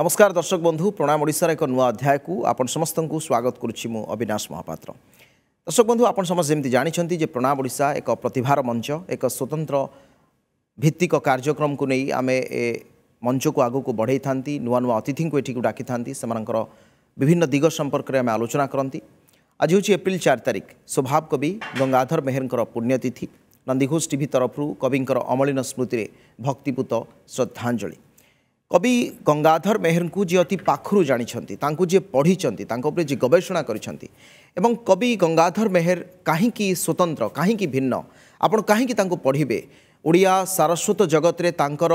নমস্কার দর্শক বন্ধু প্রণাম ওড়িশার এক নূয়া অধ্যায় আপন সমস্ত স্বাগত করছি মু অবিনাশ মহাপাত্র দর্শক বন্ধু আপন সমস্ত যেমন জাঁচান যে প্রণাম ওড়িশা এক প্রতিভার মঞ্চ এক স্বতন্ত্র ভিত্তিক কার্যক্রমকু নেই আমি এ মঞ্চকু আগুক বড়াই থাকে নূয়া নূয়া অতিথিঙ্কু এটিকে ডাকি থাকে সে বিভিন্ন দিগ সম্পর্কে আমি আলোচনা করতে আজ হচ্ছে এপ্রিল চার তারিখ স্বভাব কবি গঙ্গাধর মেহেরঙ্কর পুণ্যতিথি নন্দীঘোষ টিভি তরফর কবিঙ্কর অমলিন স্মৃতি ভক্তিপূত শ্রদ্ধাঞ্জলি কবি গঙ্গাধর মেহেরকু যে অতি পাখরু জাঁচান তাঁকু যে পড়িছেন তাঁপরে যে গবেষণা করছেন এবং কবি গঙ্গাধর মেহের কী স্বতন্ত্র কী ভিন্ন আপনার কী তা পড়বে ওড়িয়া সারস্বত জগতরে তাঁকর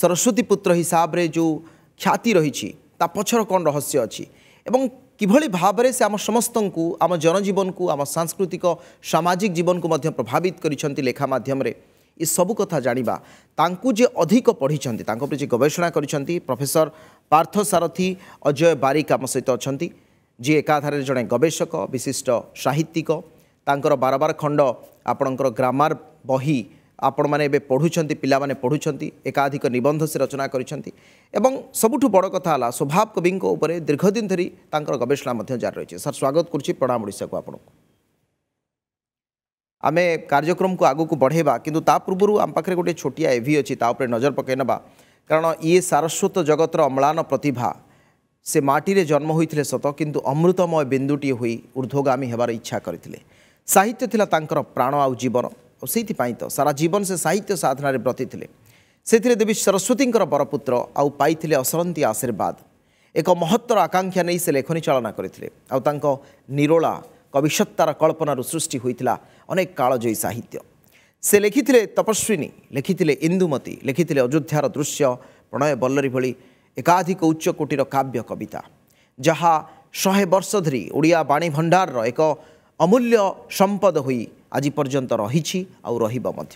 সরস্বতী পুত্র হিসাবে যে খ্যাতি রয়েছে তা পছর কোণ রহস্য অবং কিভাবে ভাবে সে আমার সমস্ত আমার জনজীবনকু আমার সাংস্কৃতিক সামাজিক জীবনকু প্রভাবিত করেছেন লেখা মাধ্যমে ଏସବୁ କଥା ଜାଣିବା ତାଙ୍କୁ ଯିଏ ଅଧିକ ପଢ଼ିଛନ୍ତି ତାଙ୍କ ଉପରେ ଯିଏ ଗବେଷଣା କରିଛନ୍ତି ପ୍ରଫେସର ପାର୍ଥସାରଥୀ ଅଜୟ ବାରିକ ଆମ ସହିତ ଅଛନ୍ତି ଯିଏ ଏକାଧାରରେ ଜଣେ ଗବେଷକ ବିଶିଷ୍ଟ ସାହିତ୍ୟିକ ତାଙ୍କର ବାରବାର ଖଣ୍ଡ ଆପଣଙ୍କର ଗ୍ରାମାର ବହି ଆପଣମାନେ ଏବେ ପଢ଼ୁଛନ୍ତି ପିଲାମାନେ ପଢ଼ୁଛନ୍ତି ଏକାଧିକ ନିବନ୍ଧ ସେ ରଚନା କରିଛନ୍ତି ଏବଂ ସବୁଠୁ ବଡ଼ କଥା ହେଲା ସ୍ୱଭାବ କବିଙ୍କ ଉପରେ ଦୀର୍ଘଦିନ ଧରି ତାଙ୍କର ଗବେଷଣା ମଧ୍ୟ ଜାରି ରହିଛି ସାର୍ ସ୍ୱାଗତ କରୁଛି ପ୍ରଣାମ ଓଡ଼ିଶାକୁ ଆପଣଙ୍କୁ ଆମେ କାର୍ଯ୍ୟକ୍ରମକୁ ଆଗକୁ ବଢ଼େଇବା କିନ୍ତୁ ତା ପୂର୍ବରୁ ଆମ ପାଖରେ ଗୋଟିଏ ଛୋଟିଆ ଏଭି ଅଛି ତା ଉପରେ ନଜର ପକାଇ ନେବା କାରଣ ଇଏ ସାରସ୍ୱତ ଜଗତର ଅମ୍ଳାନ ପ୍ରତିଭା ସେ ମାଟିରେ ଜନ୍ମ ହୋଇଥିଲେ ସତ କିନ୍ତୁ ଅମୃତମୟ ବିନ୍ଦୁଟିଏ ହୋଇ ଉର୍ଦ୍ଧ୍ୱଗାମୀ ହେବାର ଇଚ୍ଛା କରିଥିଲେ ସାହିତ୍ୟ ଥିଲା ତାଙ୍କର ପ୍ରାଣ ଆଉ ଜୀବନ ଆଉ ସେଇଥିପାଇଁ ତ ସାରା ଜୀବନ ସେ ସାହିତ୍ୟ ସାଧନାରେ ବ୍ରତି ଥିଲେ ସେଥିରେ ଦେବୀ ସରସ୍ୱତୀଙ୍କର ବରପୁତ୍ର ଆଉ ପାଇଥିଲେ ଅସରନ୍ତି ଆଶୀର୍ବାଦ ଏକ ମହତ୍ତର ଆକାଂକ୍ଷା ନେଇ ସେ ଲେଖନୀ ଚାଳନା କରିଥିଲେ ଆଉ ତାଙ୍କ ନିରୋଳା କବିସତ୍ତାର କଳ୍ପନାରୁ ସୃଷ୍ଟି ହୋଇଥିଲା ଅନେକ କାଳଜୟୀ ସାହିତ୍ୟ ସେ ଲେଖିଥିଲେ ତପସ୍ୱିନୀ ଲେଖିଥିଲେ ଇନ୍ଦୁମତୀ ଲେଖିଥିଲେ ଅଯୋଧ୍ୟାର ଦୃଶ୍ୟ ପ୍ରଣୟ ବଲ୍ଲରୀ ଭଳି ଏକାଧିକ ଉଚ୍ଚକୋଟୀର କାବ୍ୟ କବିତା ଯାହା ଶହେ ବର୍ଷ ଧରି ଓଡ଼ିଆ ବାଣୀ ଭଣ୍ଡାରର ଏକ ଅମୂଲ୍ୟ ସମ୍ପଦ ହୋଇ ଆଜି ପର୍ଯ୍ୟନ୍ତ ରହିଛି ଆଉ ରହିବ ମଧ୍ୟ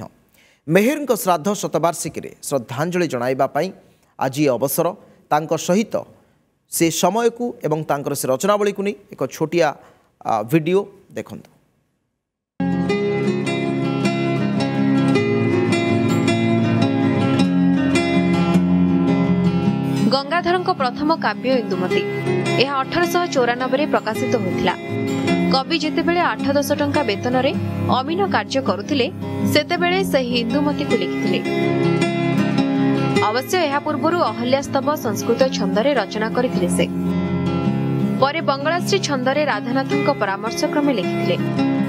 ମେହେରଙ୍କ ଶ୍ରାଦ୍ଧ ଶତବାର୍ଷିକୀରେ ଶ୍ରଦ୍ଧାଞ୍ଜଳି ଜଣାଇବା ପାଇଁ ଆଜି ଅବସର ତାଙ୍କ ସହିତ ସେ ସମୟକୁ ଏବଂ ତାଙ୍କର ସେ ରଚନାବଳୀକୁ ନେଇ ଏକ ଛୋଟିଆ ଭିଡ଼ିଓ ଦେଖନ୍ତୁ ଗଙ୍ଗାଧରଙ୍କ ପ୍ରଥମ କାବ୍ୟ ଇନ୍ଦୁମତୀ ଏହା ଅଠରଶହ ଚଉରାନବେରେ ପ୍ରକାଶିତ ହୋଇଥିଲା କବି ଯେତେବେଳେ ଆଠ ଦଶ ଟଙ୍କା ବେତନରେ ଅମିନ କାର୍ଯ୍ୟ କରୁଥିଲେ ସେତେବେଳେ ସେହି ଇନ୍ଦୁମତୀକୁ ଲେଖିଥିଲେ ଅବଶ୍ୟ ଏହା ପୂର୍ବରୁ ଅହଲ୍ୟାସ୍ତବ ସଂସ୍କୃତ ଛନ୍ଦରେ ରଚନା କରିଥିଲେ ସେ ପରେ ବଙ୍ଗଳାଶ୍ରୀ ଛନ୍ଦରେ ରାଧାନାଥଙ୍କ ପରାମର୍ଶକ୍ରମେ ଲେଖିଥିଲେ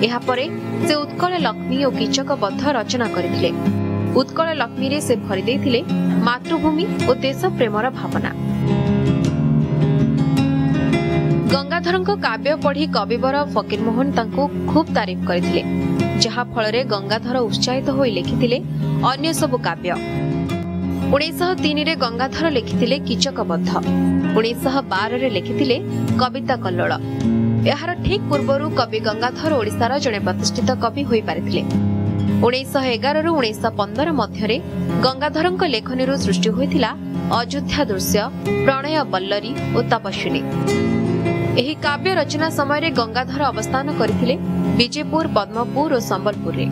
ଏହାପରେ ସେ ଉତ୍କଳ ଲକ୍ଷ୍ମୀ ଓ କୀଚକ ବଦ୍ଧ ରଚନା କରିଥିଲେ ଉତ୍କଳ ଲକ୍ଷ୍ମୀରେ ସେ ଭରିଦେଇଥିଲେ ମାତୃଭୂମି ଓ ଦେଶପ୍ରେମର ଭାବନା ଗଙ୍ଗାଧରଙ୍କ କାବ୍ୟ ପଢ଼ି କବିବର ଫକୀରମୋହନ ତାଙ୍କୁ ଖୁବ୍ ତାରିଫ କରିଥିଲେ ଯାହାଫଳରେ ଗଙ୍ଗାଧର ଉତ୍ସାହିତ ହୋଇ ଲେଖିଥିଲେ ଅନ୍ୟ ସବୁ କାବ୍ୟ ଉଣେଇଶହ ତିନିରେ ଗଙ୍ଗାଧର ଲେଖିଥିଲେ କିଚକବଦ୍ଧ ଉଣେଇଶହ ବାରରେ ଲେଖିଥିଲେ କବିତା କଲ୍ଲୋଳ ଏହାର ଠିକ୍ ପୂର୍ବରୁ କବି ଗଙ୍ଗାଧର ଓଡ଼ିଶାର ଜଣେ ପ୍ରତିଷ୍ଠିତ କବି ହୋଇପାରିଥିଲେ ଉଣେଇଶହ ଏଗାରରୁ ଉଣେଇଶହ ପନ୍ଦର ମଧ୍ୟରେ ଗଙ୍ଗାଧରଙ୍କ ଲେଖନୀରୁ ସୃଷ୍ଟି ହୋଇଥିଲା ଅଯୋଧ୍ୟା ଦୃଶ୍ୟ ପ୍ରଣୟ ବଲ୍ଲରୀ ଓ ତପସ୍ୱିନୀ ଏହି କାବ୍ୟ ରଚନା ସମୟରେ ଗଙ୍ଗାଧର ଅବସ୍ଥାନ କରିଥିଲେ ବିଜେପୁର ପଦ୍ମପୁର ଓ ସମ୍ବଲପୁରରେ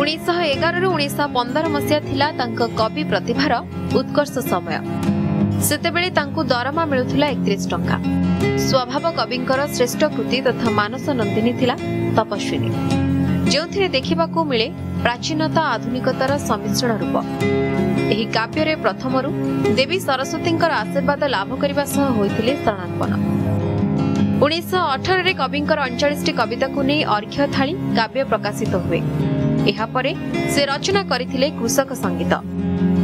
ଉଣେଇଶହ ଏଗାରରୁ ଉଣେଇଶହ ପନ୍ଦର ମସିହା ଥିଲା ତାଙ୍କ କବି ପ୍ରତିଭାର ଉତ୍କର୍ଷ ସମୟ ସେତେବେଳେ ତାଙ୍କୁ ଦରମା ମିଳୁଥିଲା ଏକତିରିଶ ଟଙ୍କା ସ୍ୱଭାବ କବିଙ୍କର ଶ୍ରେଷ୍ଠ କୃତି ତଥା ମାନସ ନନ୍ଦିନୀ ଥିଲା ତପସ୍ୱିନୀ ଯେଉଁଥିରେ ଦେଖିବାକୁ ମିଳେ ପ୍ରାଚୀନତା ଆଧୁନିକତାର ସମ୍ମିଶ୍ରଣ ରୂପ ଏହି କାବ୍ୟରେ ପ୍ରଥମରୁ ଦେବୀ ସରସ୍ୱତୀଙ୍କର ଆଶୀର୍ବାଦ ଲାଭ କରିବା ସହ ହୋଇଥିଲେ ଶରଣାର୍ପଣ ଉଣେଇଶହ ଅଠରରେ କବିଙ୍କର ଅଣଚାଳିଶଟି କବିତାକୁ ନେଇ ଅର୍ଘ୍ୟ ଥାଳି କାବ୍ୟ ପ୍ରକାଶିତ ହୁଏ ଏହାପରେ ସେ ରଚନା କରିଥିଲେ କୃଷକ ସଙ୍ଗୀତ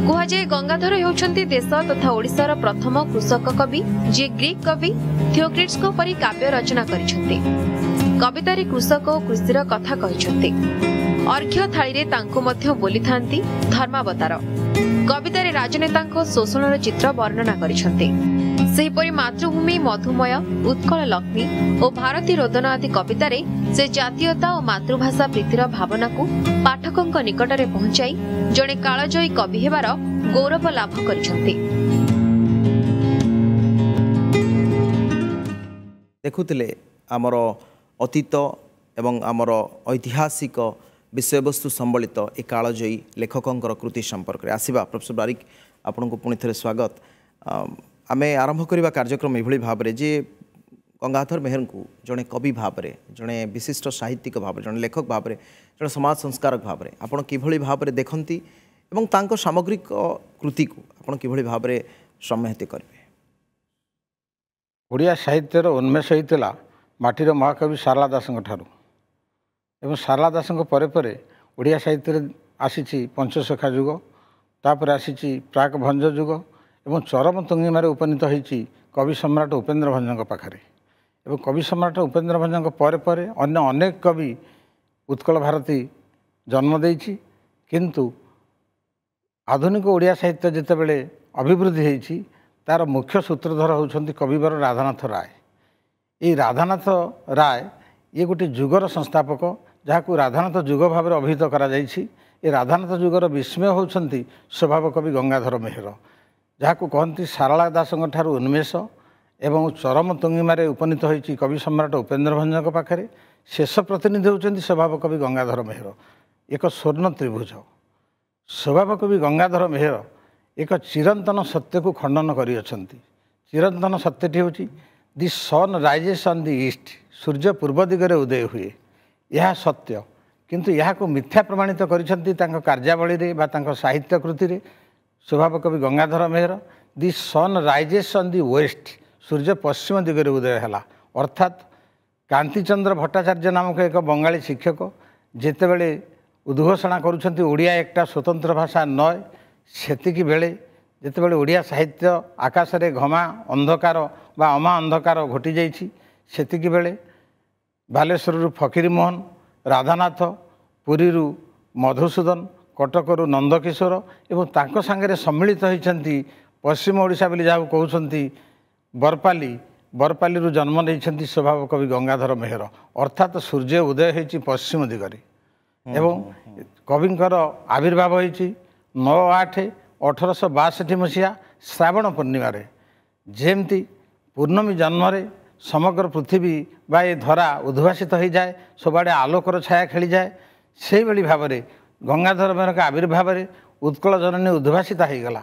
କୁହାଯାଏ ଗଙ୍ଗାଧର ହେଉଛନ୍ତି ଦେଶ ତଥା ଓଡ଼ିଶାର ପ୍ରଥମ କୃଷକ କବି ଯିଏ ଗ୍ରୀକ୍ କବି ଥିଓକ୍ରିଟ୍ସଙ୍କ ପରି କାବ୍ୟ ରଚନା କରିଛନ୍ତି କବିତାରେ କୃଷକ ଓ କୃଷିର କଥା କହିଛନ୍ତି ଅର୍ଘ୍ୟ ଥାଳିରେ ତାଙ୍କୁ ମଧ୍ୟ ବୋଲିଥାନ୍ତି ଧର୍ମାବତାର କବିତାରେ ରାଜନେତାଙ୍କ ଶୋଷଣର ଚିତ୍ର ବର୍ଣ୍ଣନା କରିଛନ୍ତି ସେହିପରି ମାତୃଭୂମି ମଧୁମୟ ଉତ୍କଳ ଲକ୍ଷ୍ମୀ ଓ ଭାରତୀ ରୋଦନ ଆଦି କବିତାରେ ସେ ଜାତୀୟତା ଓ ମାତୃଭାଷା ପ୍ରୀତିର ଭାବନାକୁ ପାଠକଙ୍କ ନିକଟରେ ପହଞ୍ଚାଇ ଜଣେ କାଳଜୟୀ କବି ହେବାର ଗୌରବ ଲାଭ କରିଛନ୍ତି ଦେଖୁଥିଲେ ଆମର ଅତୀତ ଏବଂ ଆମର ଐତିହାସିକ ବିଷୟବସ୍ତୁ ସମ୍ବଳିତ ଏ କାଳଜୟୀ ଲେଖକଙ୍କର କୃତି ସମ୍ପର୍କରେ ଆସିବା ପ୍ରଫେସର ବାରିକ ଆପଣଙ୍କୁ ପୁଣି ଥରେ ସ୍ୱାଗତ ଆମେ ଆରମ୍ଭ କରିବା କାର୍ଯ୍ୟକ୍ରମ ଏଭଳି ଭାବରେ ଯେ ଗଙ୍ଗାଧର ମେହେରଙ୍କୁ ଜଣେ କବି ଭାବରେ ଜଣେ ବିଶିଷ୍ଟ ସାହିତ୍ୟିକ ଭାବରେ ଜଣେ ଲେଖକ ଭାବରେ ଜଣେ ସମାଜ ସଂସ୍କାରକ ଭାବରେ ଆପଣ କିଭଳି ଭାବରେ ଦେଖନ୍ତି ଏବଂ ତାଙ୍କ ସାମଗ୍ରିକ କୃତିକୁ ଆପଣ କିଭଳି ଭାବରେ ସମ୍ମିହିତ କରିବେ ଓଡ଼ିଆ ସାହିତ୍ୟର ଉନ୍ମେଷ ହୋଇଥିଲା ମାଟିର ମହାକବି ସାରଲା ଦାସଙ୍କ ଠାରୁ ଏବଂ ସାରଲା ଦାସଙ୍କ ପରେ ପରେ ଓଡ଼ିଆ ସାହିତ୍ୟରେ ଆସିଛି ପଞ୍ଚସଖା ଯୁଗ ତାପରେ ଆସିଛି ପ୍ରାକ୍ ଭଞ୍ଜ ଯୁଗ ଏବଂ ଚରମ ତୁଙ୍ଗିମାରେ ଉପନୀତ ହୋଇଛି କବି ସମ୍ରାଟ ଉପେନ୍ଦ୍ର ଭଞ୍ଜଙ୍କ ପାଖରେ ଏବଂ କବି ସମ୍ରାଟ ଉପେନ୍ଦ୍ର ଭଞ୍ଜଙ୍କ ପରେ ପରେ ଅନ୍ୟ ଅନେକ କବି ଉତ୍କଳ ଭାରତୀ ଜନ୍ମ ଦେଇଛି କିନ୍ତୁ ଆଧୁନିକ ଓଡ଼ିଆ ସାହିତ୍ୟ ଯେତେବେଳେ ଅଭିବୃଦ୍ଧି ହୋଇଛି ତା'ର ମୁଖ୍ୟ ସୂତ୍ରଧର ହେଉଛନ୍ତି କବିବର ରାଧାନାଥ ରାୟ ଏଇ ରାଧାନାଥ ରାୟ ଇଏ ଗୋଟିଏ ଯୁଗର ସଂସ୍ଥାପକ ଯାହାକୁ ରାଧାନାଥ ଯୁଗ ଭାବରେ ଅଭିହିତ କରାଯାଇଛି ଏ ରାଧାନାଥ ଯୁଗର ବିସ୍ମୟ ହେଉଛନ୍ତି ସ୍ୱଭାବ କବି ଗଙ୍ଗାଧର ମେହେର ଯାହାକୁ କହନ୍ତି ସାରଳା ଦାସଙ୍କ ଠାରୁ ଉନ୍ମେଷ ଏବଂ ଚରମ ତୁଙ୍ଗିମାରେ ଉପନୀତ ହୋଇଛି କବି ସମ୍ରାଟ ଉପେନ୍ଦ୍ର ଭଞ୍ଜଙ୍କ ପାଖରେ ଶେଷ ପ୍ରତିନିଧି ହେଉଛନ୍ତି ସ୍ୱଭାବ କବି ଗଙ୍ଗାଧର ମେହେର ଏକ ସ୍ୱର୍ଣ୍ଣ ତ୍ରିଭୁଜ ସ୍ୱଭାବ କବି ଗଙ୍ଗାଧର ମେହେର ଏକ ଚିରନ୍ତନ ସତ୍ୟକୁ ଖଣ୍ଡନ କରିଅଛନ୍ତି ଚିରନ୍ତନ ସତ୍ୟଟି ହେଉଛି ଦି ସନ୍ ରାଇଜେସ୍ ଅନ୍ ଦି ଇଷ୍ଟ ସୂର୍ଯ୍ୟ ପୂର୍ବ ଦିଗରେ ଉଦୟ ହୁଏ ଏହା ସତ୍ୟ କିନ୍ତୁ ଏହାକୁ ମିଥ୍ୟା ପ୍ରମାଣିତ କରିଛନ୍ତି ତାଙ୍କ କାର୍ଯ୍ୟାବଳୀରେ ବା ତାଙ୍କ ସାହିତ୍ୟ କୃତିରେ ସ୍ୱଭାବ କବି Gangadhar Meher the sun rises on the west ସୂର୍ଯ୍ୟ ପଶ୍ଚିମ ଦିଗରେ ଉଦୟ ହେଲା ଅର୍ଥାତ୍ କାନ୍ତିଚନ୍ଦ୍ର ଭଟ୍ଟାଚାର୍ଯ୍ୟ ନାମକ ଏକ ବଙ୍ଗାଳୀ ଶିକ୍ଷକ ଯେତେବେଳେ ଉଦ୍ଘୋଷଣା କରୁଛନ୍ତି ଓଡ଼ିଆ একটা ସ୍ୱତନ୍ତ୍ର ଭାଷା ନଏ ସେତିକି ବେଳେ ଯେତେବେଳେ ଓଡ଼ିଆ ସାହିତ୍ୟ ଆକାଶରେ ଘମା ଅନ୍ଧକାର ବା ଅମା ଅନ୍ଧକାର ଘଟିଯାଇଛି ସେତିକିବେଳେ ବାଲେଶ୍ୱରରୁ ଫକୀରମୋହନ ରାଧାନାଥ ପୁରୀରୁ ମଧୁସୂଦନ କଟକରୁ ନନ୍ଦକିଶୋର ଏବଂ ତାଙ୍କ ସାଙ୍ଗରେ ସମ୍ମିଳିତ ହୋଇଛନ୍ତି ପଶ୍ଚିମ ଓଡ଼ିଶା ବୋଲି ଯାହାକୁ କହୁଛନ୍ତି ବରପାଲି ବରପାଲିରୁ ଜନ୍ମ ନେଇଛନ୍ତି ସ୍ୱଭାବ କବି ଗଙ୍ଗାଧର ମେହେର ଅର୍ଥାତ୍ ସୂର୍ଯ୍ୟ ଉଦୟ ହେଇଛି ପଶ୍ଚିମ ଦିଗରେ ଏବଂ କବିଙ୍କର ଆବିର୍ଭାବ ହୋଇଛି ନଅ ଆଠ ଅଠରଶହ ବାଷଠି ମସିହା ଶ୍ରାବଣ ପୂର୍ଣ୍ଣିମାରେ ଯେମିତି ପୂର୍ଣ୍ଣମୀ ଜନ୍ମରେ ସମଗ୍ର ପୃଥିବୀ ବା ଏ ଧରା ଉଦ୍ଭାସିତ ହୋଇଯାଏ ସବୁଆଡ଼େ ଆଲୋକର ଛାୟା ଖେଳିଯାଏ ସେହିଭଳି ଭାବରେ ଗଙ୍ଗାଧର ମେହେରଙ୍କ ଆବିର୍ଭାବରେ ଉତ୍କଳ ଜନନୀ ଉଦ୍ଭାସିତ ହୋଇଗଲା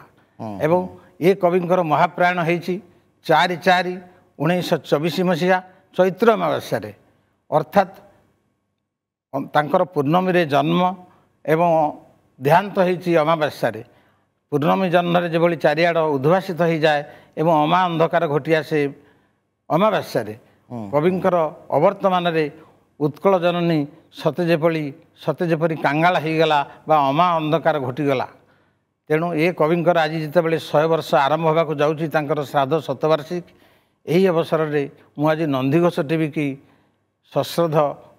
ଏବଂ ଏ କବିଙ୍କର ମହାପ୍ରାୟଣ ହୋଇଛି ଚାରି ଚାରି ଉଣେଇଶହ ଚବିଶ ମସିହା ଚୈତ୍ର ଅମାବାସ୍ୟାରେ ଅର୍ଥାତ୍ ତାଙ୍କର ପୂର୍ଣ୍ଣମୀରେ ଜନ୍ମ ଏବଂ ଦେହାନ୍ତ ହୋଇଛି ଅମାବାସ୍ୟାରେ ପୂର୍ଣ୍ଣମୀ ଜହ୍ନରେ ଯେଭଳି ଚାରିଆଡ଼ ଉଦ୍ଭାସିତ ହୋଇଯାଏ ଏବଂ ଅମା ଅନ୍ଧକାର ଘଟି ଆସେ ଅମାବାସ୍ୟାରେ କବିଙ୍କର ଅବର୍ତ୍ତମାନରେ ଉତ୍କଳ ଜନନୀ ସତେ ଯେଭଳି ସତେ ଯେପରି କାଙ୍ଗାଳ ହୋଇଗଲା ବା ଅମା ଅନ୍ଧକାର ଘଟିଗଲା ତେଣୁ ଏ କବିଙ୍କର ଆଜି ଯେତେବେଳେ ଶହେ ବର୍ଷ ଆରମ୍ଭ ହେବାକୁ ଯାଉଛି ତାଙ୍କର ଶ୍ରାଦ୍ଧ ଶତବାର୍ଷିକ ଏହି ଅବସରରେ ମୁଁ ଆଜି ନନ୍ଦିଘୋଷ ଟିଭିକି ସଶ୍ରଦ୍ଧ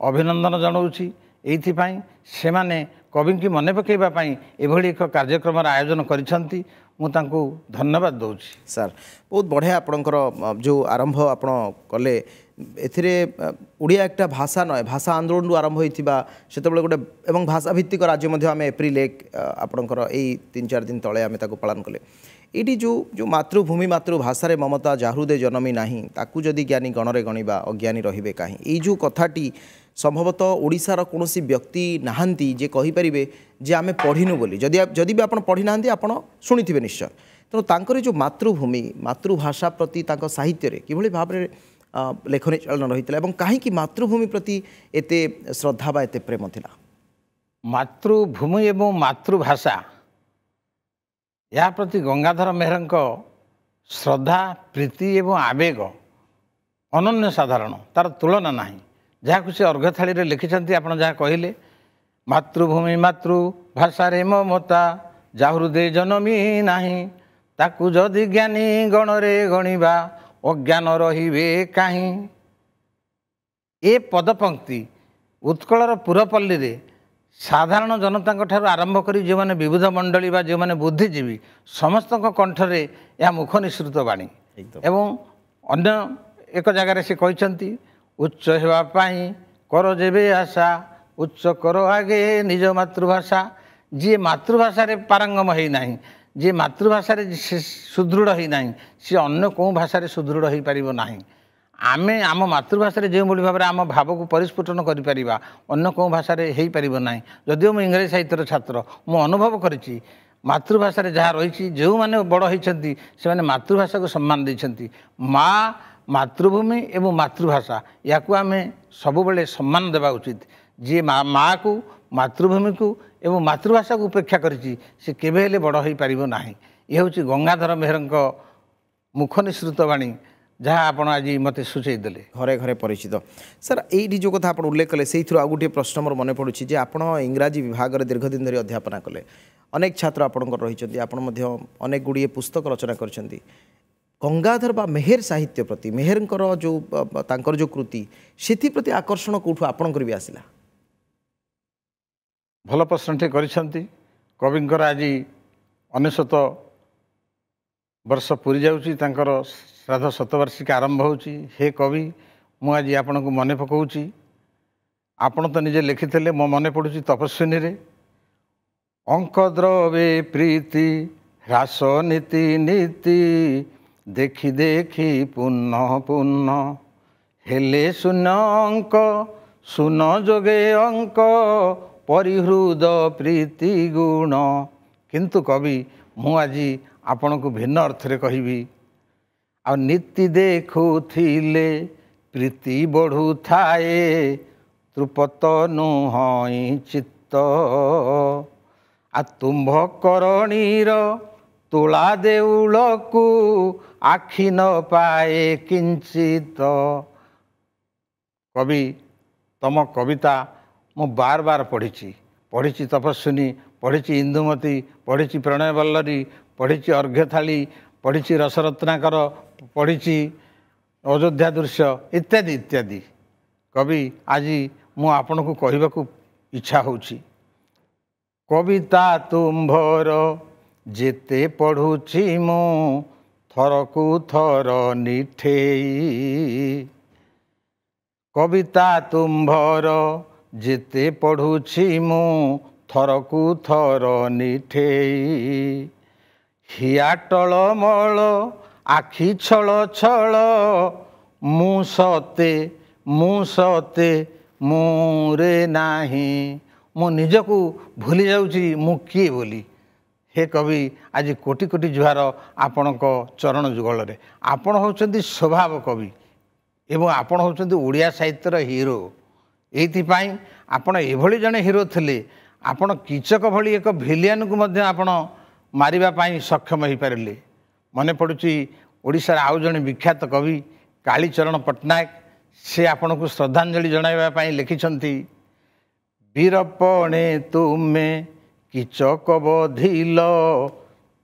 ଅଭିନନ୍ଦନ ଜଣାଉଛି ଏଇଥିପାଇଁ ସେମାନେ କବିଙ୍କୁ মনে ପକାଇବା ପାଇଁ ଏଭଳି ଏକ କାର୍ଯ୍ୟକ୍ରମର ଆୟୋଜନ କରିଛନ୍ତି ମୁଁ ତାଙ୍କୁ ଧନ୍ୟବାଦ ଦେଉଛି ସାର୍ ବହୁତ ବଢ଼ିଆ ଆପଣଙ୍କର ଯେଉଁ ଆରମ୍ଭ ଆପଣ କଲେ ଏଥିରେ ଓଡ଼ିଆ একটা ভাষা নয় ভাষা আন্দোলন আরম্ভ হয়েছিবা সেতবে গোটে এবং ভাষাভিত্তিক রাজ্য মধ্যে আমি এপ্রিল এক আপনার এই তিন চার দিন তলে আমি তাকে পালন কলে এটি যে যে মাতৃভূমি মাতৃভাষার মমতা জাহৃদে জনমি না তাকে যদি জ্ঞানী গণরে গণিবা অজ্ঞানী রহবে কাহি এই যে কথাটি সম্ভবত ওড়িশার কোণী ব্যক্তি না যে কহিপারে যে আমি পড়িনু বলে যদি যদি বি আপনার পড়ি না আপনার শুণিথে নিশ্চয় তো তাঁর যে মাতৃভূমি মাতৃভাষা প্রতি তাঁর সাহিত্যের কিভাবে ভাবে লেখনী চালনা রয়েছে এবং কী মাতৃভূমি প্রতি এতে শ্রদ্ধা বা এতে প্রেম লা মাতৃভূমি এবং মাতৃভাষা ଏହା ପ୍ରତି ଗଙ୍ଗାଧର ମେହେରଙ୍କ ଶ୍ରଦ୍ଧା ପ୍ରୀତି ଏବଂ ଆବେଗ ଅନନ୍ୟ ସାଧାରଣ ତା'ର ତୁଳନା ନାହିଁ ଯାହାକୁ ସେ ଅର୍ଘ୍ୟଥାଳିରେ ଲେଖିଛନ୍ତି ଆପଣ ଯାହା କହିଲେ ମାତୃଭୂମି ମାତୃଭାଷାରେ ମମତା ଯାହୃଦେ ଜନମି ନାହିଁ ତାକୁ ଯଦି ଜ୍ଞାନୀ ଗଣରେ ଗଣିବା ଅଜ୍ଞାନ ରହିବେ କାହିଁ ଏ ପଦପଙ୍କ୍ତି ଉତ୍କଳର ପୁରପଲ୍ଲୀରେ ସାଧାରଣ ଜନତାଙ୍କ ଠାରୁ ଆରମ୍ଭ କରି ଯେଉଁମାନେ ବିବୁଧ ମଣ୍ଡଳୀ ବା ଯେଉଁମାନେ ବୁଦ୍ଧିଜୀବୀ ସମସ୍ତଙ୍କ କଣ୍ଠରେ ଏହା ମୁଖ ନିଃସୃତ ବାଣୀ ଏବଂ ଅନ୍ୟ ଏକ ଜାଗାରେ ସେ କହିଛନ୍ତି ଉଚ୍ଚ ହେବା ପାଇଁ କର ଯେବେ ଆଶା ଉଚ୍ଚ କର ଆଗେ ନିଜ ମାତୃଭାଷା ଯିଏ ମାତୃଭାଷାରେ ପାରଙ୍ଗମ ହୋଇନାହିଁ ଯିଏ ମାତୃଭାଷାରେ ସେ ସୁଦୃଢ଼ ହୋଇନାହିଁ ସିଏ ଅନ୍ୟ କେଉଁ ଭାଷାରେ ସୁଦୃଢ଼ ହୋଇପାରିବ ନାହିଁ ଆମେ ଆମ ମାତୃଭାଷାରେ ଯେଉଁଭଳି ଭାବରେ ଆମ ଭାବକୁ ପରିସ୍ଫୁଟନ କରିପାରିବା ଅନ୍ୟ କେଉଁ ଭାଷାରେ ହୋଇପାରିବ ନାହିଁ ଯଦିଓ ମୁଁ ଇଂରାଜୀ ସାହିତ୍ୟର ଛାତ୍ର ମୁଁ ଅନୁଭବ କରିଛି ମାତୃଭାଷାରେ ଯାହା ରହିଛି ଯେଉଁମାନେ ବଡ଼ ହୋଇଛନ୍ତି ସେମାନେ ମାତୃଭାଷାକୁ ସମ୍ମାନ ଦେଇଛନ୍ତି ମା' ମାତୃଭୂମି ଏବଂ ମାତୃଭାଷା ଏହାକୁ ଆମେ ସବୁବେଳେ ସମ୍ମାନ ଦେବା ଉଚିତ ଯିଏ ମାଆକୁ ମାତୃଭୂମିକୁ ଏବଂ ମାତୃଭାଷାକୁ ଉପେକ୍ଷା କରିଛି ସେ କେବେ ହେଲେ ବଡ଼ ହୋଇପାରିବ ନାହିଁ ଏ ହେଉଛି ଗଙ୍ଗାଧର ମେହେରଙ୍କ ମୁଖ ନିଃସୃତ ବାଣୀ ଯାହା ଆପଣ ଆଜି ମୋତେ ସୂଚାଇ ଦେଲେ ଘରେ ଘରେ ପରିଚିତ ସାର୍ ଏଇଠି ଯେଉଁ କଥା ଆପଣ ଉଲ୍ଲେଖ କଲେ ସେଇଥିରୁ ଆଉ ଗୋଟିଏ ପ୍ରଶ୍ନ ମୋର ମନେ ପଡ଼ୁଛି ଯେ ଆପଣ ଇଂରାଜୀ ବିଭାଗରେ ଦୀର୍ଘଦିନ ଧରି ଅଧ୍ୟାପନା କଲେ ଅନେକ ଛାତ୍ର ଆପଣଙ୍କର ରହିଛନ୍ତି ଆପଣ ମଧ୍ୟ ଅନେକ ଗୁଡ଼ିଏ ପୁସ୍ତକ ରଚନା କରିଛନ୍ତି ଗଙ୍ଗାଧର ବା ମେହେର ସାହିତ୍ୟ ପ୍ରତି ମେହେରଙ୍କର ଯେଉଁ ତାଙ୍କର ଯେଉଁ କୃତି ସେଥିପ୍ରତି ଆକର୍ଷଣ କେଉଁଠୁ ଆପଣଙ୍କର ବି ଆସିଲା ଭଲ ପ୍ରଶ୍ନଟି କରିଛନ୍ତି କବିଙ୍କର ଆଜି ଅନେଶତ ବର୍ଷ ଯାଉଛି ତାଙ୍କର ଶ୍ରାଦ୍ଧ ଶତବାର୍ଷିକୀ ଆରମ୍ଭ ହେଉଛି ହେ କବି ମୁଁ ଆଜି ଆପଣଙ୍କୁ ମନେ ପକାଉଛି ଆପଣ ତ ନିଜେ ଲେଖିଥିଲେ ମୋ ମନେ ପଡ଼ୁଛି ତପସ୍ୱିନୀରେ ଅଙ୍କ ଦ୍ରବେ ପ୍ରୀତି ହ୍ରାସ ନୀତି ନୀତି ଦେଖି ଦେଖି ପୂର୍ଣ୍ଣ ପୂର୍ଣ୍ଣ ହେଲେ ଶୂନ୍ୟ ଅଙ୍କ ଶୂନ ଯୋଗେ ଅଙ୍କ ପରିହୃଦ ପ୍ରୀତି ଗୁଣ କିନ୍ତୁ କବି ମୁଁ ଆଜି ଆପଣଙ୍କୁ ଭିନ୍ନ ଅର୍ଥରେ କହିବି ଆଉ ନୀତି ଦେଖୁଥିଲେ ପ୍ରୀତି ବଢ଼ୁଥାଏ ତୃପତ ନୁହଇଁ ଚିତ୍ତ ଆଉ ତୁମ୍ଭକରଣୀର ତୁଳା ଦେଉଳକୁ ଆଖି ନ ପାଏ କିଞ୍ଚିତ କବି ତମ କବିତା ମୁଁ ବାର ବାର ପଢ଼ିଛି ପଢ଼ିଛି ତପସ୍ୱିନୀ ପଢ଼ିଛି ଇନ୍ଦୁମତୀ ପଢ଼ିଛି ପ୍ରଣୟ ବଲ୍ଲରୀ ପଢ଼ିଛି ଥାଳି ପଢ଼ିଛି ରସରତ୍ନାକର ପଢ଼ିଛି ଅଯୋଧ୍ୟା ଦୃଶ୍ୟ ଇତ୍ୟାଦି ଇତ୍ୟାଦି କବି ଆଜି ମୁଁ ଆପଣଙ୍କୁ କହିବାକୁ ଇଚ୍ଛା ହେଉଛି କବିତା ତୁମ୍ଭର ଯେତେ ପଢ଼ୁଛି ମୁଁ ଥରକୁ ଥର ନିଠେଇ କବିତା ତୁମ୍ଭର ଯେତେ ପଢ଼ୁଛି ମୁଁ ଥରକୁ ଥର ନିଠେଇ ହିଆଟଳ ମଳ ଆଖି ଛଳ ଛଳ ମୁଁ ସତେ ମୁଁ ସତେ ମୁଁ ରେ ନାହିଁ ମୁଁ ନିଜକୁ ଭୁଲି ଯାଉଛି ମୁଁ କିଏ ବୋଲି ହେ କବି ଆଜି କୋଟି କୋଟି ଜୁହାର ଆପଣଙ୍କ ଚରଣ ଯୁଗଳରେ ଆପଣ ହେଉଛନ୍ତି ସ୍ୱଭାବ କବି ଏବଂ ଆପଣ ହେଉଛନ୍ତି ଓଡ଼ିଆ ସାହିତ୍ୟର ହିରୋ ଏଇଥିପାଇଁ ଆପଣ ଏଭଳି ଜଣେ ହିରୋ ଥିଲେ ଆପଣ କିଚକ ଭଳି ଏକ ଭିଲିଆନ୍କୁ ମଧ୍ୟ ଆପଣ ମାରିବା ପାଇଁ ସକ୍ଷମ ହୋଇପାରିଲେ ମନେ ପଡ଼ୁଛି ଓଡ଼ିଶାର ଆଉ ଜଣେ ବିଖ୍ୟାତ କବି କାଳୀଚରଣ ପଟ୍ଟନାୟକ ସେ ଆପଣଙ୍କୁ ଶ୍ରଦ୍ଧାଞ୍ଜଳି ଜଣାଇବା ପାଇଁ ଲେଖିଛନ୍ତି ବୀରପଣେ ତୁମେ কিচক বধিল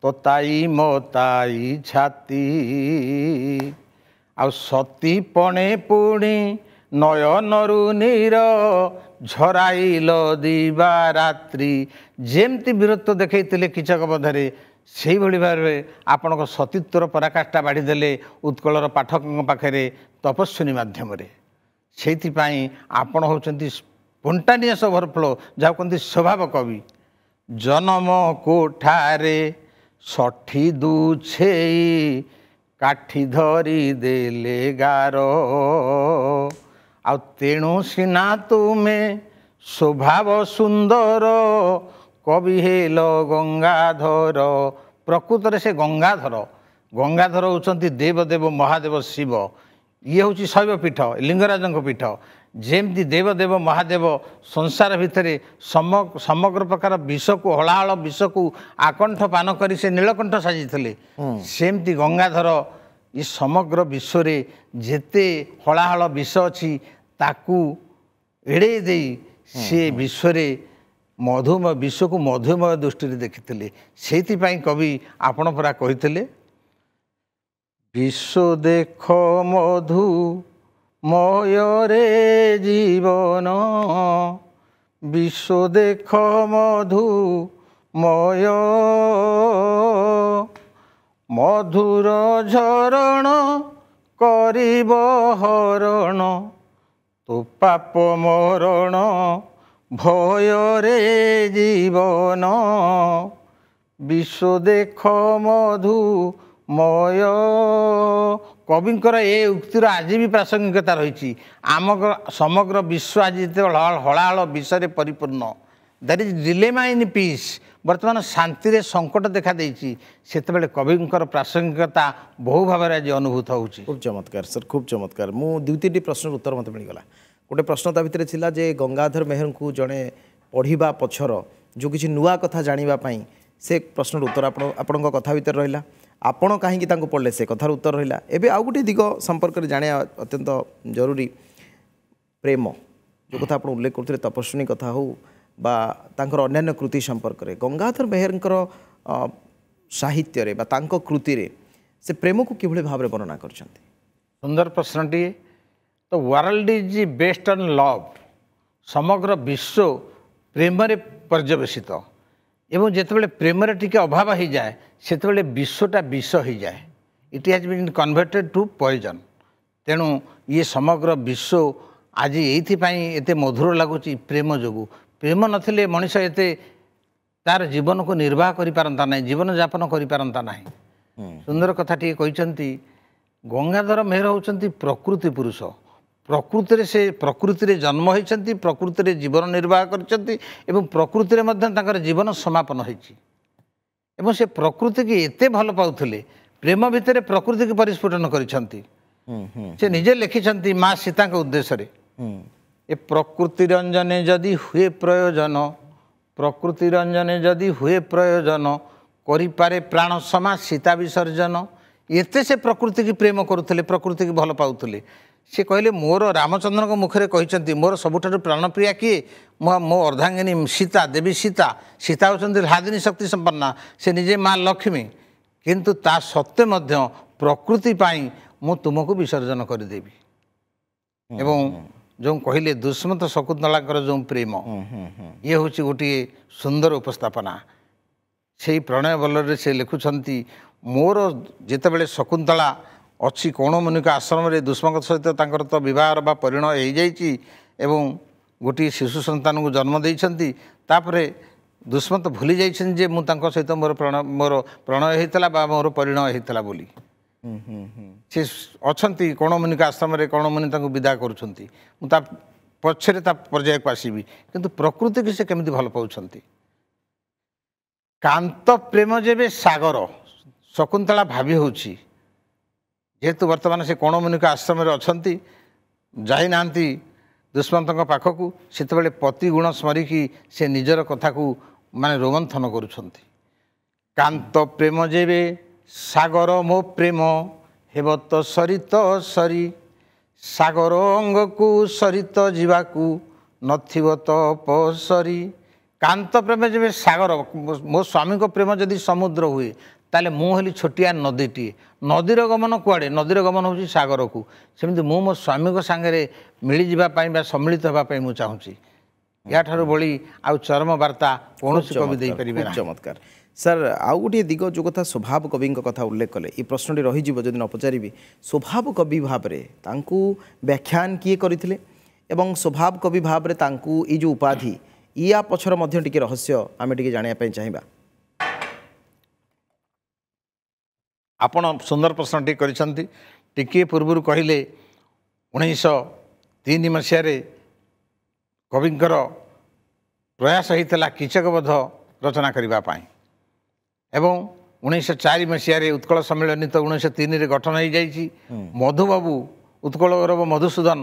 তোতাই মতাই ছাতি ଆଉ ସତୀ ପଣେ ପୁଣି ନୟନରୁ ନୀର ଝରାଇଲ ଦିବା ରାତ୍ରି ଯେମିତି ବୀରତ୍ୱ ଦେଖେଇଥିଲେ କିଚକ ବଧରେ ସେଇଭଳି ଭାବରେ ଆପଣଙ୍କ ସତୀତ୍ୱର ପରାକାଷ୍ଠା ବାଢ଼ିଦେଲେ ଉତ୍କଳର ପାଠକଙ୍କ ପାଖରେ ତପସ୍ୱିନୀ ମାଧ୍ୟମରେ ସେଇଥିପାଇଁ ଆପଣ ହେଉଛନ୍ତି ସ୍ପଣ୍ଟାନିୟସ୍ ଓଭରଫ୍ଲୋ ଯାହାକୁ କହନ୍ତି ସ୍ୱଭାବ କବି ଜନମ କୋଠାରେ ଷଠି ଦୁଛେଇ କାଠି ଧରି ଦେଲେ ଗାର ଆଉ ତେଣୁ ସିନା ତୁମେ ସ୍ୱଭାବ ସୁନ୍ଦର କବି ହେଲ ଗଙ୍ଗାଧର ପ୍ରକୃତରେ ସେ ଗଙ୍ଗାଧର ଗଙ୍ଗାଧର ହେଉଛନ୍ତି ଦେବଦେବ ମହାଦେବ ଶିବ ଇଏ ହେଉଛି ଶୈବ ପୀଠ ଲିଙ୍ଗରାଜଙ୍କ ପୀଠ ଯେମିତି ଦେବଦେବ ମହାଦେବ ସଂସାର ଭିତରେ ସମଗ୍ର ପ୍ରକାର ବିଷକୁ ହଳାହଳ ବିଷକୁ ଆକଣ୍ଠ ପାନ କରି ସେ ନୀଳକଣ୍ଠ ସାଜିଥିଲେ ସେମିତି ଗଙ୍ଗାଧର ଏ ସମଗ୍ର ବିଶ୍ୱରେ ଯେତେ ହଳାହଳ ବିଷ ଅଛି ତାକୁ ଏଡ଼େଇ ଦେଇ ସେ ବିଶ୍ୱରେ ମଧୁମେହ ବିଶ୍ୱକୁ ମଧୁମେହ ଦୃଷ୍ଟିରେ ଦେଖିଥିଲେ ସେଇଥିପାଇଁ କବି ଆପଣ ପରା କହିଥିଲେ ବିଶ୍ୱ ଦେଖ ମଧୁ ମୟରେ ଜୀବନ ବିଶ୍ୱ ଦେଖ ମଧୁ ମୟ ମଧୁର ଝରଣ କରିବ ହରଣ ତୁ ପାପ ମରଣ ଭୟରେ ଜୀବନ ବିଶ୍ୱ ଦେଖ ମଧୁ ମୟ କବିଙ୍କର ଏ ଉକ୍ତିର ଆଜି ବି ପ୍ରାସଙ୍ଗିକତା ରହିଛି ଆମ ସମଗ୍ର ବିଶ୍ୱ ଆଜି ଯେତେବେଳେ ହଳାହଳ ବିଷୟରେ ପରିପୂର୍ଣ୍ଣ that is dilemma in peace ବର୍ତ୍ତମାନ ଶାନ୍ତିରେ ସଙ୍କଟ ଦେଖାଦେଇଛି ସେତେବେଳେ କବିଙ୍କର ପ୍ରାସଙ୍ଗିକତା ବହୁ ଭାବରେ ଆଜି ଅନୁଭୂତ ହେଉଛି ଖୁବ୍ ଚମତ୍କାର ସାର୍ ଖୁବ୍ ଚମତ୍କାର ମୁଁ ଦୁଇ ତିନିଟି ପ୍ରଶ୍ନର ଉତ୍ତର ମୋତେ ମିଳିଗଲା ଗୋଟେ ପ୍ରଶ୍ନ ତା ଭିତରେ ଥିଲା ଯେ ଗଙ୍ଗାଧର ମେହେରଙ୍କୁ ଜଣେ ପଢ଼ିବା ପଛର ଯେଉଁ କିଛି ନୂଆ କଥା ଜାଣିବା ପାଇଁ ସେ ପ୍ରଶ୍ନର ଉତ୍ତର ଆପଣ ଆପଣଙ୍କ କଥା ଭିତରେ ରହିଲା ଆପଣ କାହିଁକି ତାଙ୍କୁ ପଢ଼ିଲେ ସେ କଥାର ଉତ୍ତର ରହିଲା ଏବେ ଆଉ ଗୋଟିଏ ଦିଗ ସମ୍ପର୍କରେ ଜାଣିବା ଅତ୍ୟନ୍ତ ଜରୁରୀ ପ୍ରେମ ଯେଉଁ କଥା ଆପଣ ଉଲ୍ଲେଖ କରୁଥିଲେ ତପସ୍ୱିନୀ କଥା ହେଉ ବା ତାଙ୍କର ଅନ୍ୟାନ୍ୟ କୃତି ସମ୍ପର୍କରେ ଗଙ୍ଗାଧର ବେହେରଙ୍କର ସାହିତ୍ୟରେ ବା ତାଙ୍କ କୃତିରେ ସେ ପ୍ରେମକୁ କିଭଳି ଭାବରେ ବର୍ଣ୍ଣନା କରିଛନ୍ତି ସୁନ୍ଦର ପ୍ରଶ୍ନଟିଏ ତ world is based on love ସମଗ୍ର ବିଶ୍ୱ ପ୍ରେମରେ ପର୍ଯ୍ୟବେସିତ ଏବଂ ଯେତେବେଳେ ପ୍ରେମର ଟିକେ ଅଭାବ ହୋଇଯାଏ ସେତେବେଳେ ବିଷଟା ବିଷ ହୋଇଯାଏ it has been converted to poison ତେଣୁ ଇଏ ସମଗ୍ର ବିଶ୍ୱ ଆଜି ଏଇଥିପାଇଁ ଏତେ ମଧୁର ଲାଗୁଛି ପ୍ରେମ ଯୋଗୁଁ ପ୍ରେମ ନଥିଲେ ମଣିଷ ଏତେ ତା'ର ଜୀବନକୁ ନିର୍ବାହ କରିପାରନ୍ତା ନାହିଁ ଜୀବନଯାପନ କରିପାରନ୍ତା ନାହିଁ ସୁନ୍ଦର କଥା ଟିକିଏ କହିଛନ୍ତି ଗଙ୍ଗାଧର ମେହେର ହେଉଛନ୍ତି ପ୍ରକୃତି ପୁରୁଷ ପ୍ରକୃତିରେ ସେ ପ୍ରକୃତିରେ ଜନ୍ମ ହୋଇଛନ୍ତି ପ୍ରକୃତିରେ ଜୀବନ ନିର୍ବାହ କରିଛନ୍ତି ଏବଂ ପ୍ରକୃତିରେ ମଧ୍ୟ ତାଙ୍କର ଜୀବନ ସମାପନ ହୋଇଛି ଏବଂ ସେ ପ୍ରକୃତିକି ଏତେ ଭଲ ପାଉଥିଲେ ପ୍ରେମ ଭିତରେ ପ୍ରକୃତିକୁ ପରିସ୍ଫୁଟନ କରିଛନ୍ତି ସେ ନିଜେ ଲେଖିଛନ୍ତି ମା ସୀତାଙ୍କ ଉଦ୍ଦେଶ୍ୟରେ ଏ ପ୍ରକୃତି ରଞ୍ଜନେ ଯଦି ହୁଏ ପ୍ରୟୋଜନ ପ୍ରକୃତି ରଞ୍ଜନେ ଯଦି ହୁଏ ପ୍ରୟୋଜନ କରିପାରେ ପ୍ରାଣ ସମା ସୀତା ବିସର୍ଜନ ଏତେ ସେ ପ୍ରକୃତିକି ପ୍ରେମ କରୁଥିଲେ ପ୍ରକୃତିକି ଭଲ ପାଉଥିଲେ ସେ କହିଲେ ମୋର ରାମଚନ୍ଦ୍ରଙ୍କ ମୁଖରେ କହିଛନ୍ତି ମୋର ସବୁଠାରୁ ପ୍ରାଣପ୍ରିୟା କିଏ ମୋ ମୋ ଅର୍ଦ୍ଧାଙ୍ଗିନୀ ସୀତା ଦେବୀ ସୀତା ସୀତା ହେଉଛନ୍ତି ଲାଦିନୀ ଶକ୍ତି ସମ୍ପନ୍ନା ସେ ନିଜେ ମା ଲକ୍ଷ୍ମୀ କିନ୍ତୁ ତା ସତ୍ତ୍ୱେ ମଧ୍ୟ ପ୍ରକୃତି ପାଇଁ ମୁଁ ତୁମକୁ ବିସର୍ଜନ କରିଦେବି ଏବଂ ଯେଉଁ କହିଲେ ଦୁଷ୍ମନ୍ତ ଶକୁନ୍ତଳାଙ୍କର ଯେଉଁ ପ୍ରେମ ଇଏ ହେଉଛି ଗୋଟିଏ ସୁନ୍ଦର ଉପସ୍ଥାପନା ସେଇ ପ୍ରଣୟ ବଲ୍ଲରେ ସେ ଲେଖୁଛନ୍ତି ମୋର ଯେତେବେଳେ ଶକୁନ୍ତଳା ଅଛି କୌଣ ମୁନିକ ଆଶ୍ରମରେ ଦୁଷ୍ମଙ୍କ ସହିତ ତାଙ୍କର ତ ବିବାହର ବା ପରିଣୟ ହୋଇଯାଇଛି ଏବଂ ଗୋଟିଏ ଶିଶୁ ସନ୍ତାନକୁ ଜନ୍ମ ଦେଇଛନ୍ତି ତାପରେ ଦୁଷ୍ମନ୍ତ ଭୁଲି ଯାଇଛନ୍ତି ଯେ ମୁଁ ତାଙ୍କ ସହିତ ମୋର ପ୍ରଣୟ ମୋର ପ୍ରଣୟ ହୋଇଥିଲା ବା ମୋର ପରିଣୟ ହୋଇଥିଲା ବୋଲି ସେ ଅଛନ୍ତି କୌଣ ମୁନିକ ଆଶ୍ରମରେ କୌଣ ମୁନି ତାଙ୍କୁ ବିଦା କରୁଛନ୍ତି ମୁଁ ତା ପଛରେ ତା ପର୍ଯ୍ୟାୟକୁ ଆସିବି କିନ୍ତୁ ପ୍ରକୃତିକୁ ସେ କେମିତି ଭଲ ପାଉଛନ୍ତି କାନ୍ତ ପ୍ରେମ ଯେବେ ସାଗର ଶକୁନ୍ତଳା ଭାବି ହେଉଛି ଯେହେତୁ ବର୍ତ୍ତମାନ ସେ କୋଣମୁନିକ ଆଶ୍ରମରେ ଅଛନ୍ତି ଯାଇନାହାନ୍ତି ଦୁଷ୍ମନ୍ତଙ୍କ ପାଖକୁ ସେତେବେଳେ ପତି ଗୁଣ ସ୍ମରିକି ସେ ନିଜର କଥାକୁ ମାନେ ରୋମନ୍ଥନ କରୁଛନ୍ତି କାନ୍ତ ପ୍ରେମ ଯେବେ ସାଗର ମୋ ପ୍ରେମ ହେବ ତ ସରିତ ସରି ସାଗର ଅଙ୍ଗକୁ ସରିତ ଯିବାକୁ ନଥିବ ତ ପ ସରି କାନ୍ତ ପ୍ରେମ ଯେବେ ସାଗର ମୋ ସ୍ୱାମୀଙ୍କ ପ୍ରେମ ଯଦି ସମୁଦ୍ର ହୁଏ ତାହେଲେ ମୁଁ ହେଲି ଛୋଟିଆ ନଦୀଟିଏ ନଦୀର ଗମନ କୁଆଡ଼େ ନଦୀର ଗମନ ହେଉଛି ସାଗରକୁ ସେମିତି ମୁଁ ମୋ ସ୍ୱାମୀଙ୍କ ସାଙ୍ଗରେ ମିଳିଯିବା ପାଇଁ ବା ସମ୍ମିଳିତ ହେବା ପାଇଁ ମୁଁ ଚାହୁଁଛି ଏହାଠାରୁ ଭଳି ଆଉ ଚରମ ବାର୍ତ୍ତା କୌଣସି କବି ଦେଇପାରିବେ ଚମତ୍କାର ସାର୍ ଆଉ ଗୋଟିଏ ଦିଗ ଯେଉଁ କଥା ସ୍ୱଭାବ କବିଙ୍କ କଥା ଉଲ୍ଲେଖ କଲେ ଏ ପ୍ରଶ୍ନଟି ରହିଯିବ ଯଦି ନ ପଚାରିବି ସ୍ୱଭାବ କବି ଭାବରେ ତାଙ୍କୁ ବ୍ୟାଖ୍ୟାନ କିଏ କରିଥିଲେ ଏବଂ ସ୍ୱଭାବ କବି ଭାବରେ ତାଙ୍କୁ ଏଇ ଯେଉଁ ଉପାଧି ୟା ପଛର ମଧ୍ୟ ଟିକେ ରହସ୍ୟ ଆମେ ଟିକେ ଜାଣିବା ପାଇଁ ଚାହିଁବା ଆପଣ ସୁନ୍ଦର ପ୍ରଶ୍ନଟି କରିଛନ୍ତି ଟିକିଏ ପୂର୍ବରୁ କହିଲେ ଉଣେଇଶହ ତିନି ମସିହାରେ କବିଙ୍କର ପ୍ରୟାସ ହୋଇଥିଲା କିଚକବଧ ରଚନା କରିବା ପାଇଁ ଏବଂ ଉଣେଇଶହ ଚାରି ମସିହାରେ ଉତ୍କଳ ସମ୍ମିଳନୀ ତ ଉଣେଇଶହ ତିନିରେ ଗଠନ ହୋଇଯାଇଛି ମଧୁବାବୁ ଉତ୍କଳ ଗୌରବ ମଧୁସୂଦନ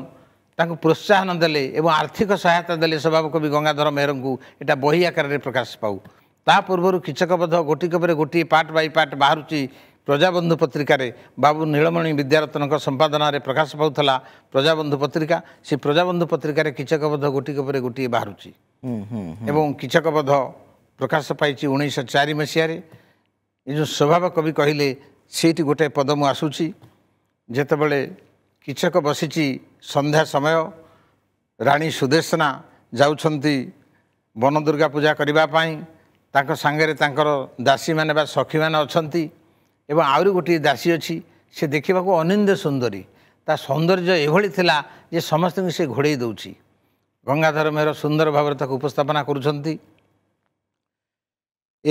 ତାଙ୍କୁ ପ୍ରୋତ୍ସାହନ ଦେଲେ ଏବଂ ଆର୍ଥିକ ସହାୟତା ଦେଲେ ସ୍ୱଭାବ କବି ଗଙ୍ଗାଧର ମେହେରଙ୍କୁ ଏଇଟା ବହି ଆକାରରେ ପ୍ରକାଶ ପାଉ ତା ପୂର୍ବରୁ କିଚକବଧ ଗୋଟିକ ପରେ ଗୋଟିଏ ପାର୍ଟ ବାଇ ପାର୍ଟ ବାହାରୁଛି ପ୍ରଜାବନ୍ଧୁ ପତ୍ରିକାରେ ବାବୁ ନୀଳମଣି ବିଦ୍ୟାରତ୍ନଙ୍କ ସମ୍ପାଦନାରେ ପ୍ରକାଶ ପାଉଥିଲା ପ୍ରଜାବନ୍ଧୁ ପତ୍ରିକା ସେ ପ୍ରଜାବନ୍ଧୁ ପତ୍ରିକାରେ କିଚକ କିଚକବଧ ଗୋଟିକ ପରେ ଗୋଟିଏ ବାହାରୁଛି ଏବଂ କିଚକ ବୋଧ ପ୍ରକାଶ ପାଇଛି ଉଣେଇଶହ ଚାରି ମସିହାରେ ଏ ଯେଉଁ ସ୍ୱଭାବ କବି କହିଲେ ସେଇଠି ଗୋଟିଏ ପଦ ମୁଁ ଆସୁଛି ଯେତେବେଳେ କିଚକ ବସିଛି ସନ୍ଧ୍ୟା ସମୟ ରାଣୀ ସୁଦେଶନା ଯାଉଛନ୍ତି ବନଦୁର୍ଗା ପୂଜା କରିବା ପାଇଁ ତାଙ୍କ ସାଙ୍ଗରେ ତାଙ୍କର ଦାସୀମାନେ ବା ସଖୀମାନେ ଅଛନ୍ତି ଏବଂ ଆହୁରି ଗୋଟିଏ ଦାସୀ ଅଛି ସେ ଦେଖିବାକୁ ଅନିନ୍ଦ ସୁନ୍ଦରୀ ତା ସୌନ୍ଦର୍ଯ୍ୟ ଏଭଳି ଥିଲା ଯେ ସମସ୍ତଙ୍କୁ ସେ ଘୋଡ଼େଇ ଦେଉଛି ଗଙ୍ଗାଧର ମେହର ସୁନ୍ଦର ଭାବରେ ତାକୁ ଉପସ୍ଥାପନା କରୁଛନ୍ତି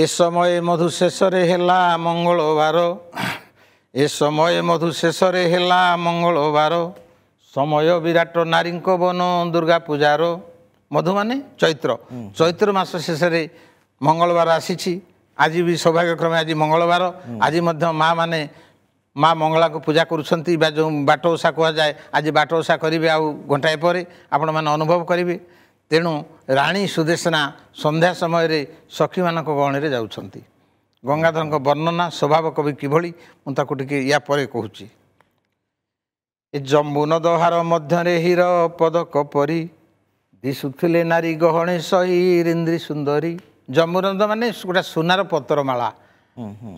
ଏ ସମୟ ମଧୁ ଶେଷରେ ହେଲା ମଙ୍ଗଳବାର ଏ ସମୟ ମଧୁ ଶେଷରେ ହେଲା ମଙ୍ଗଳବାର ସମୟ ବିରାଟ ନାରୀଙ୍କ ବନ ଦୁର୍ଗା ପୂଜାର ମଧୁମାନେ ଚୈତ୍ର ଚୈତ୍ର ମାସ ଶେଷରେ ମଙ୍ଗଳବାର ଆସିଛି ଆଜି ବି ସୌଭାଗ୍ୟକ୍ରମେ ଆଜି ମଙ୍ଗଳବାର ଆଜି ମଧ୍ୟ ମାଆ ମାନେ ମା ମଙ୍ଗଳାକୁ ପୂଜା କରୁଛନ୍ତି ବା ଯେଉଁ ବାଟ ଓଷା କୁହାଯାଏ ଆଜି ବାଟ ଓଷା କରିବେ ଆଉ ଘଣ୍ଟାଏ ପରେ ଆପଣମାନେ ଅନୁଭବ କରିବେ ତେଣୁ ରାଣୀ ସୁଦେଶନା ସନ୍ଧ୍ୟା ସମୟରେ ସଖୀମାନଙ୍କ ଗହଣରେ ଯାଉଛନ୍ତି ଗଙ୍ଗାଧରଙ୍କ ବର୍ଣ୍ଣନା ସ୍ୱଭାବ କବି କିଭଳି ମୁଁ ତାକୁ ଟିକେ ୟା ପରେ କହୁଛି ଏ ଜମ୍ବୁନ ଦହାର ମଧ୍ୟରେ ହୀର ପଦକ ପରି ଦିଶୁଥିଲେ ନାରୀ ଗହଣେ ସହି ରିନ୍ଦ୍ରୀ ସୁନ୍ଦରୀ ଜମୁରନ୍ଦ ମାନେ ଗୋଟେ ସୁନାର ପତରମାଳା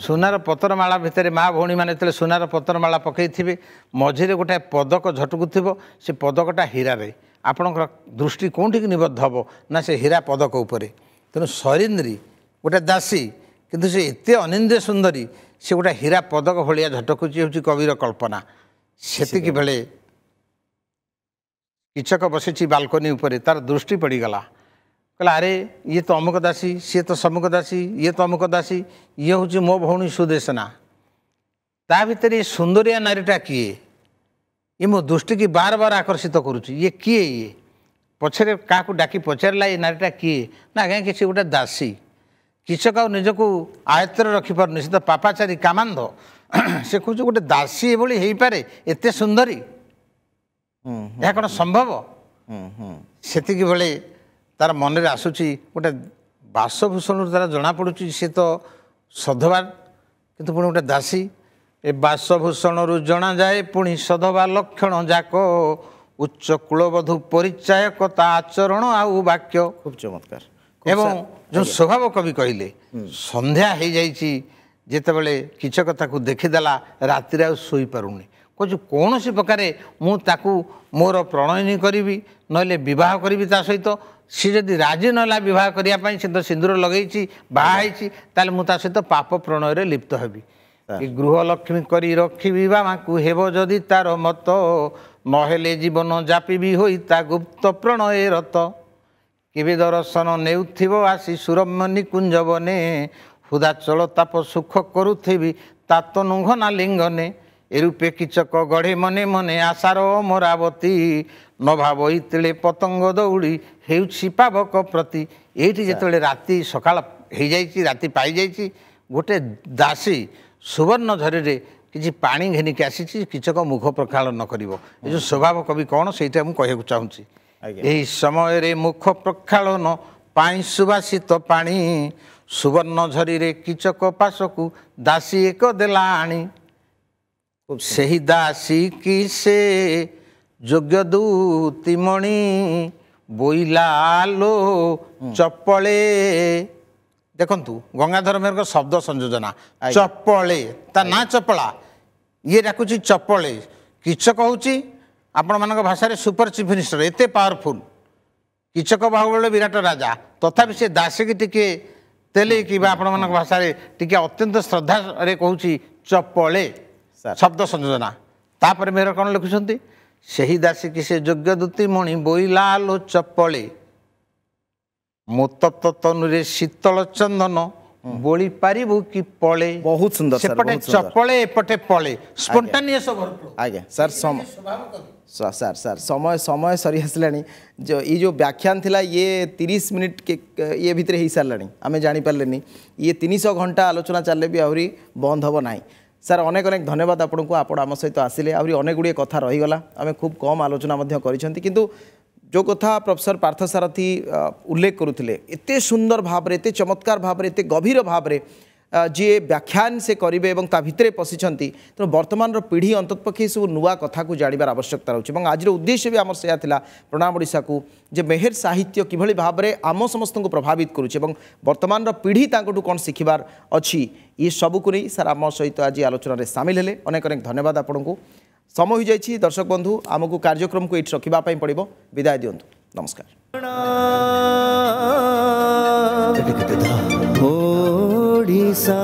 ସୁନାର ପତରମାଳା ଭିତରେ ମା ଭଉଣୀ ମାନେ ଯେତେବେଳେ ସୁନାର ପତରମାଳା ପକେଇଥିବେ ମଝିରେ ଗୋଟେ ପଦକ ଝଟକୁଥିବ ସେ ପଦକଟା ହୀରାରେ ଆପଣଙ୍କର ଦୃଷ୍ଟି କେଉଁଠିକି ନିବଦ୍ଧ ହେବ ନା ସେ ହୀରା ପଦକ ଉପରେ ତେଣୁ ସରିନ୍ଦ୍ରୀ ଗୋଟେ ଦାସୀ କିନ୍ତୁ ସେ ଏତେ ଅନିନ୍ଦ୍ରିୟ ସୁନ୍ଦରୀ ସେ ଗୋଟେ ହୀରା ପଦକ ଭଳିଆ ଝଟକୁଛି ହେଉଛି କବିର କଳ୍ପନା ସେତିକି ବେଳେ କିଚକ ବସିଛି ବାଲକୋନି ଉପରେ ତାର ଦୃଷ୍ଟି ପଡ଼ିଗଲା କହିଲା ଆରେ ଇଏ ତ ଅମୁକ ଦାସୀ ସିଏ ତ ସମୁକ ଦାସୀ ଇଏ ତ ଅମୁକ ଦାସୀ ଇଏ ହେଉଛି ମୋ ଭଉଣୀ ସୁଦେଶନା ତା ଭିତରେ ଏ ସୁନ୍ଦରିଆ ନାରୀଟା କିଏ ଇଏ ମୋ ଦୃଷ୍ଟିକି ବାର ବାର ଆକର୍ଷିତ କରୁଛି ଇଏ କିଏ ଇଏ ପଛରେ କାହାକୁ ଡାକି ପଚାରିଲା ଏ ନାରୀଟା କିଏ ନା ଆଜ୍ଞା କିଛି ଗୋଟେ ଦାସୀ କିଛକ ଆଉ ନିଜକୁ ଆୟତ୍ତରେ ରଖିପାରୁନି ସେ ତ ପାପାଚାରୀ କାମାନ୍ଧ ସେ କହୁଛି ଗୋଟେ ଦାସୀ ଏଭଳି ହେଇପାରେ ଏତେ ସୁନ୍ଦରୀ ଏହା କ'ଣ ସମ୍ଭବ ସେତିକି ବେଳେ ତାର ମନରେ ଆସୁଛି ଗୋଟେ ବାସଭୂଷଣରୁ ତାର ଜଣାପଡ଼ୁଛି ସେ ତ ସଧବା କିନ୍ତୁ ପୁଣି ଗୋଟେ ଦାସୀ ଏ ବାସଭୂଷଣରୁ ଜଣାଯାଏ ପୁଣି ସଧବା ଲକ୍ଷଣ ଯାକ ଉଚ୍ଚ କୁଳବଧୂ ପରିଚାୟକ ତା ଆଚରଣ ଆଉ ବାକ୍ୟ ଖୁବ୍ ଚମତ୍କାର ଏବଂ ଯେଉଁ ସ୍ୱଭାବ କବି କହିଲେ ସନ୍ଧ୍ୟା ହେଇଯାଇଛି ଯେତେବେଳେ କିଚକ ତାକୁ ଦେଖିଦେଲା ରାତିରେ ଆଉ ଶୋଇପାରୁନି କହୁଛି କୌଣସି ପ୍ରକାରେ ମୁଁ ତାକୁ ମୋର ପ୍ରଣୟନୀ କରିବି ନହେଲେ ବିବାହ କରିବି ତା ସହିତ সে যদি রাজি নহলা বিবাহ করা সে তো সিঁদুর লগাইছি বাহা হয়েছি তাহলে মু তা সহ পাপ প্রণয়ের লিপ্ত হবি গৃহলক্ষ্মী করি রক্ষিবি বামাকু হেব যদি তার মত নহলে জীবন জাপিবি হই তা গুপ্ত প্রণয়ে রত কেবে দর্শন নেউথিব আসি সুরম্য নিকুঞ্জ বনে হুদাচল তাপ সুখ করুথিবি তাত নুঘনা লিঙ্গনে ଏରୂପେ କିଚକ ଗଢ଼େ ମନେ ମନେ ଆଶାର ମରାବତୀ ନ ଭାବ ଇତେଳେ ପତଙ୍ଗ ଦୌଡ଼ି ହେଉଛି ପାବକ ପ୍ରତି ଏଇଠି ଯେତେବେଳେ ରାତି ସକାଳ ହେଇଯାଇଛି ରାତି ପାଇଯାଇଛି ଗୋଟେ ଦାସୀ ସୁବର୍ଣ୍ଣ ଝରିରେ କିଛି ପାଣି ଘେନିକି ଆସିଛି କିଚକ ମୁଖ ପ୍ରକ୍ଷାଳ କରିବ ଏ ଯେଉଁ ସ୍ୱଭାବ କବି କ'ଣ ସେଇଟା ମୁଁ କହିବାକୁ ଚାହୁଁଛି ଏହି ସମୟରେ ମୁଖ ପ୍ରକ୍ଷାଳନ ପାଇଁ ସୁବାସିତ ପାଣି ସୁବର୍ଣ୍ଣ ଝରିରେ କିଚକ ପାଶକୁ ଦାସୀ ଏକ ଦେଲା ଆଣି সেই দাসী কি সে যোগ্যদূতিমণি বইলালো চপলে দেখন্তু গঙ্গাধর মেহরଙ୍କ শব্দ সংযোজনা চপলে তা না চপলা ইয়ে ডাকুছি চপলে কিচক হচ্ছে ଆପଣମାନଙ୍କ ଭାଷାରେ ସୁପର ଚିଫ୍ ମିନିଷ୍ଟର ଏତେ ପାୱାରଫୁଲ୍ କିଚକ ବାହୁବଳ ବିରାଟ ରାଜା ତଥାପି ସେ ଦାସୀକି ଟିକିଏ ତେଲେଇ କିମ୍ବା ଆପଣମାନଙ୍କ ଭାଷାରେ ଟିକିଏ ଅତ୍ୟନ୍ତ ଶ୍ରଦ୍ଧାରେ କହୁଛି ଚପଳେ ଶବ୍ଦ ସଂଯୋଜନା ତାପରେ ମେହର କ'ଣ ଲେଖୁଛନ୍ତି ସେହି ଦାସୀକି ସେ ଯୋଗ୍ୟ ଦୂତିମଣି ବୋଇଲା ଆଲୋ ଚପଳି ମୋତ ତନୁରେ ଶୀତଳ ଚନ୍ଦନ ବୋଳି ପାରିବୁ କି ପଳେ ବହୁତ ସୁନ୍ଦର ସେପଟେ ଚପଳେ ଏପଟେ ପଳେ ସ୍ପଣ୍ଟାନିୟସ୍ ଆଜ୍ଞା ସାର୍ ସାର୍ ସାର୍ ସମୟ ସମୟ ସରି ଆସିଲାଣି ଏଇ ଯେଉଁ ବ୍ୟାଖ୍ୟାନ ଥିଲା ଇଏ ତିରିଶ ମିନିଟ୍ ଇଏ ଭିତରେ ହେଇସାରିଲାଣି ଆମେ ଜାଣିପାରିଲେନି ଇଏ ତିନିଶହ ଘଣ୍ଟା ଆଲୋଚନା ଚାଲିଲେ ବି ଆହୁରି ବନ୍ଦ ହେବ ନାହିଁ ସାର୍ ଅନେକ ଅନେକ ଧନ୍ୟବାଦ ଆପଣଙ୍କୁ ଆପଣ ଆମ ସହିତ ଆସିଲେ ଆହୁରି ଅନେକ ଗୁଡ଼ିଏ କଥା ରହିଗଲା ଆମେ ଖୁବ୍ କମ୍ ଆଲୋଚନା ମଧ୍ୟ କରିଛନ୍ତି କିନ୍ତୁ ଯେଉଁ କଥା ପ୍ରଫେସର ପାର୍ଥସାରଥୀ ଉଲ୍ଲେଖ କରୁଥିଲେ ଏତେ ସୁନ୍ଦର ଭାବରେ ଏତେ ଚମତ୍କାର ଭାବରେ ଏତେ ଗଭୀର ଭାବରେ ଯିଏ ବ୍ୟାଖ୍ୟାନ ସେ କରିବେ ଏବଂ ତା ଭିତରେ ପଶିଛନ୍ତି ତେଣୁ ବର୍ତ୍ତମାନର ପିଢ଼ି ଅନ୍ତତପକ୍ଷେ ଏସବୁ ନୂଆ କଥାକୁ ଜାଣିବାର ଆବଶ୍ୟକତା ରହୁଛି ଏବଂ ଆଜିର ଉଦ୍ଦେଶ୍ୟ ବି ଆମର ସେୟା ଥିଲା ପ୍ରଣାମ ଓଡ଼ିଶାକୁ ଯେ ମେହେର ସାହିତ୍ୟ କିଭଳି ଭାବରେ ଆମ ସମସ୍ତଙ୍କୁ ପ୍ରଭାବିତ କରୁଛି ଏବଂ ବର୍ତ୍ତମାନର ପିଢ଼ି ତାଙ୍କଠୁ କ'ଣ ଶିଖିବାର ଅଛି ଏ ସବୁକୁ ନେଇ ସାର୍ ଆମ ସହିତ ଆଜି ଆଲୋଚନାରେ ସାମିଲ ହେଲେ ଅନେକ ଅନେକ ଧନ୍ୟବାଦ ଆପଣଙ୍କୁ ସମୟ ହୋଇଯାଇଛି ଦର୍ଶକ ବନ୍ଧୁ ଆମକୁ କାର୍ଯ୍ୟକ୍ରମକୁ ଏଇଠି ରଖିବା ପାଇଁ ପଡ଼ିବ ବିଦାୟ ଦିଅନ୍ତୁ ନମସ୍କାର ओडिसा